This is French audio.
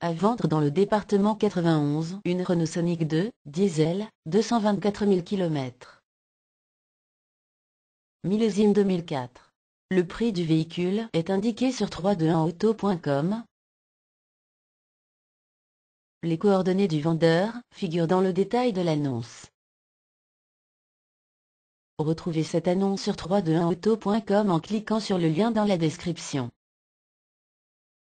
À vendre dans le département 91 une Renault Sonic 2, diesel, 224 000 km. Millésime 2004. Le prix du véhicule est indiqué sur 321auto.com. Les coordonnées du vendeur figurent dans le détail de l'annonce. Retrouvez cette annonce sur 321auto.com en cliquant sur le lien dans la description.